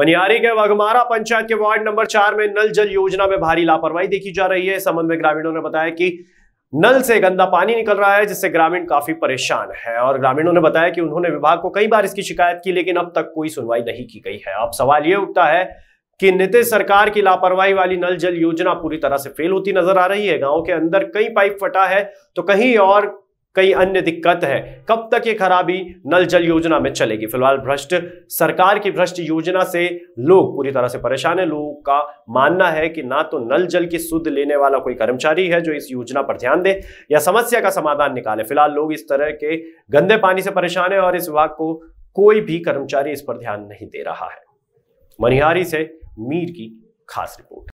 मनियारी के वगमारा पंचायत के ward number चार में नल जल योजना में भारी लापरवाही देखी जा रही है संबंध में ग्रामीणों ने बताया कि नल से गंदा पानी निकल रहा है जिससे ग्रामीण काफी परेशान है और ग्रामीणों ने बताया कि उन्होंने विभाग को कई बार इसकी शिकायत की लेकिन अब तक कोई सुनवाई नहीं की गई है अब सवाल ये उठता है कि नीतीश सरकार की लापरवाही वाली नल जल योजना पूरी तरह से फेल होती नजर आ रही है गांव के अंदर कई पाइप फटा है तो कहीं और कई अन्य दिक्कत है कब तक ये खराबी नल जल योजना में चलेगी फिलहाल भ्रष्ट सरकार की भ्रष्ट योजना से लोग पूरी तरह से परेशान है लोगों का मानना है कि ना तो नल जल की सुध लेने वाला कोई कर्मचारी है जो इस योजना पर ध्यान दे या समस्या का समाधान निकाले फिलहाल लोग इस तरह के गंदे पानी से परेशान है और इस विभाग को कोई भी कर्मचारी इस पर ध्यान नहीं दे रहा है मनिहारी से मीर की खास रिपोर्ट